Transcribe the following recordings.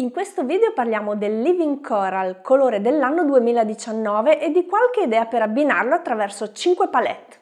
In questo video parliamo del Living Coral, colore dell'anno 2019 e di qualche idea per abbinarlo attraverso 5 palette.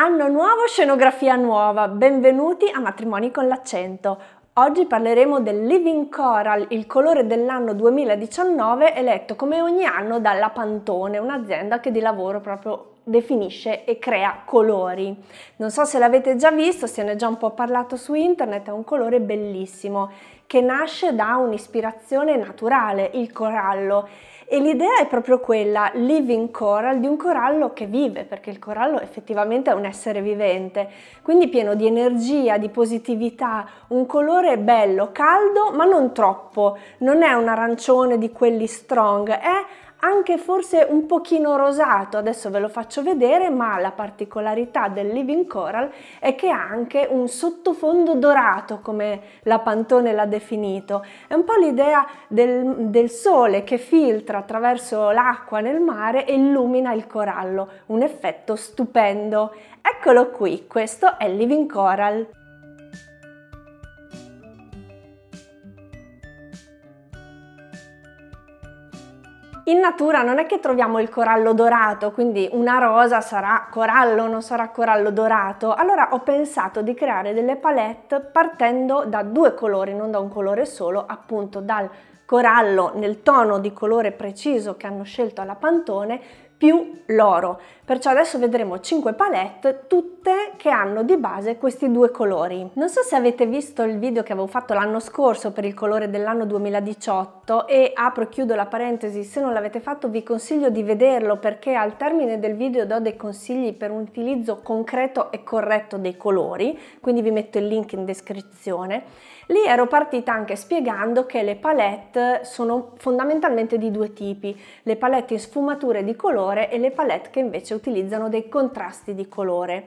Anno nuovo, scenografia nuova, benvenuti a Matrimoni con l'accento. Oggi parleremo del Living Coral, il colore dell'anno 2019 eletto come ogni anno dalla Pantone, un'azienda che di lavoro proprio definisce e crea colori. Non so se l'avete già visto, se ne è già un po' parlato su internet, è un colore bellissimo che nasce da un'ispirazione naturale, il corallo e l'idea è proprio quella, living coral, di un corallo che vive, perché il corallo effettivamente è un essere vivente, quindi pieno di energia, di positività, un colore bello, caldo, ma non troppo, non è un arancione di quelli strong, è anche forse un pochino rosato, adesso ve lo faccio vedere, ma la particolarità del Living Coral è che ha anche un sottofondo dorato, come la Pantone l'ha definito. È un po' l'idea del, del sole che filtra attraverso l'acqua nel mare e illumina il corallo, un effetto stupendo. Eccolo qui, questo è Living Coral. In natura non è che troviamo il corallo dorato, quindi una rosa sarà corallo, non sarà corallo dorato. Allora ho pensato di creare delle palette partendo da due colori, non da un colore solo, appunto dal corallo nel tono di colore preciso che hanno scelto alla Pantone più l'oro. Perciò adesso vedremo 5 palette, tutte che hanno di base questi due colori. Non so se avete visto il video che avevo fatto l'anno scorso per il colore dell'anno 2018 e apro e chiudo la parentesi, se non l'avete fatto vi consiglio di vederlo perché al termine del video do dei consigli per un utilizzo concreto e corretto dei colori, quindi vi metto il link in descrizione Lì ero partita anche spiegando che le palette sono fondamentalmente di due tipi, le palette in sfumature di colore e le palette che invece utilizzano dei contrasti di colore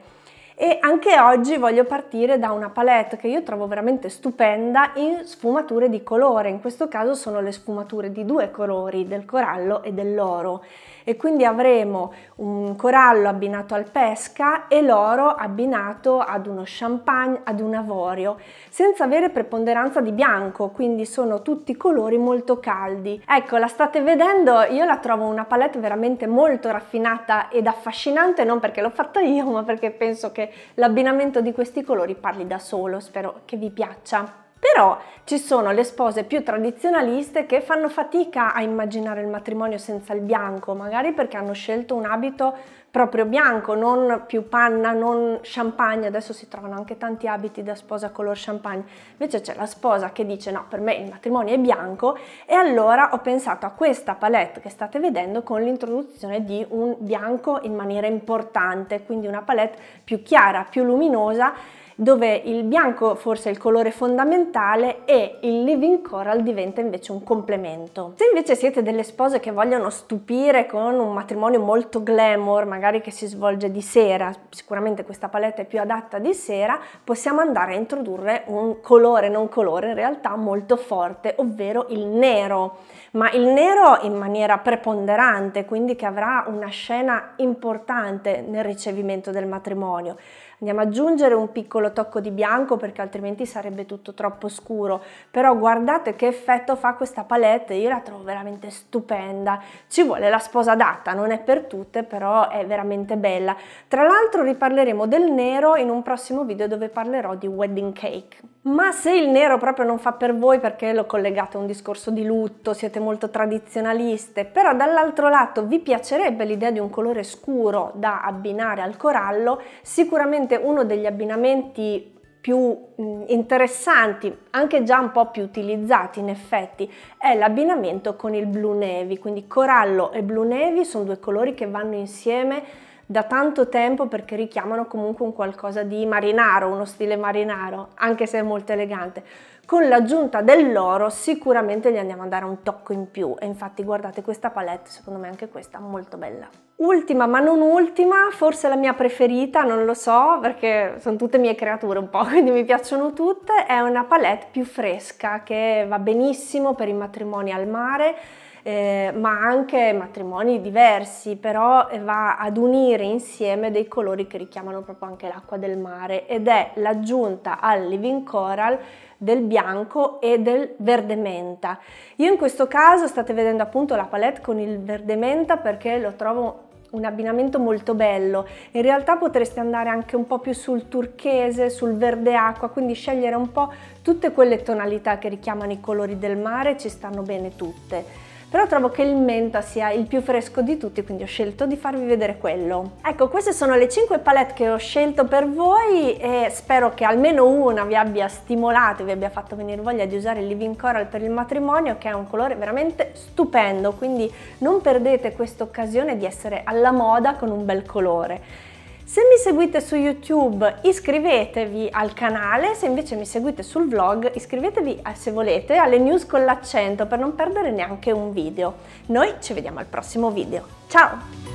e anche oggi voglio partire da una palette che io trovo veramente stupenda in sfumature di colore, in questo caso sono le sfumature di due colori, del corallo e dell'oro e quindi avremo un corallo abbinato al pesca e l'oro abbinato ad uno champagne, ad un avorio, senza avere preponderanza di bianco, quindi sono tutti colori molto caldi. Ecco, la state vedendo, io la trovo una palette veramente molto raffinata ed affascinante, non perché l'ho fatta io, ma perché penso che l'abbinamento di questi colori parli da solo, spero che vi piaccia. Però ci sono le spose più tradizionaliste che fanno fatica a immaginare il matrimonio senza il bianco, magari perché hanno scelto un abito proprio bianco, non più panna, non champagne, adesso si trovano anche tanti abiti da sposa color champagne, invece c'è la sposa che dice no, per me il matrimonio è bianco e allora ho pensato a questa palette che state vedendo con l'introduzione di un bianco in maniera importante, quindi una palette più chiara, più luminosa dove il bianco forse è il colore fondamentale e il living coral diventa invece un complemento. Se invece siete delle spose che vogliono stupire con un matrimonio molto glamour, magari magari che si svolge di sera, sicuramente questa palette è più adatta di sera, possiamo andare a introdurre un colore non colore in realtà molto forte, ovvero il nero, ma il nero in maniera preponderante, quindi che avrà una scena importante nel ricevimento del matrimonio andiamo ad aggiungere un piccolo tocco di bianco perché altrimenti sarebbe tutto troppo scuro, però guardate che effetto fa questa palette, io la trovo veramente stupenda, ci vuole la sposa adatta, non è per tutte però è veramente bella. Tra l'altro riparleremo del nero in un prossimo video dove parlerò di wedding cake. Ma se il nero proprio non fa per voi perché lo collegate a un discorso di lutto, siete molto tradizionaliste, però dall'altro lato vi piacerebbe l'idea di un colore scuro da abbinare al corallo, sicuramente uno degli abbinamenti più interessanti, anche già un po' più utilizzati in effetti, è l'abbinamento con il blu navy, quindi corallo e blu navy sono due colori che vanno insieme da tanto tempo perché richiamano comunque un qualcosa di marinaro, uno stile marinaro, anche se è molto elegante. Con l'aggiunta dell'oro sicuramente gli andiamo a dare un tocco in più e infatti guardate questa palette, secondo me anche questa molto bella. Ultima ma non ultima, forse la mia preferita, non lo so perché sono tutte mie creature un po', quindi mi piacciono tutte, è una palette più fresca che va benissimo per i matrimoni al mare, eh, ma anche matrimoni diversi, però eh, va ad unire insieme dei colori che richiamano proprio anche l'acqua del mare ed è l'aggiunta al living coral del bianco e del verde menta. Io in questo caso state vedendo appunto la palette con il verde menta perché lo trovo un abbinamento molto bello. In realtà potreste andare anche un po' più sul turchese, sul verde acqua, quindi scegliere un po' tutte quelle tonalità che richiamano i colori del mare, ci stanno bene tutte però trovo che il menta sia il più fresco di tutti, quindi ho scelto di farvi vedere quello. Ecco, queste sono le 5 palette che ho scelto per voi e spero che almeno una vi abbia stimolato, vi abbia fatto venire voglia di usare il Living Coral per il matrimonio, che è un colore veramente stupendo, quindi non perdete questa occasione di essere alla moda con un bel colore. Se mi seguite su YouTube iscrivetevi al canale, se invece mi seguite sul vlog iscrivetevi eh, se volete alle news con l'accento per non perdere neanche un video. Noi ci vediamo al prossimo video. Ciao!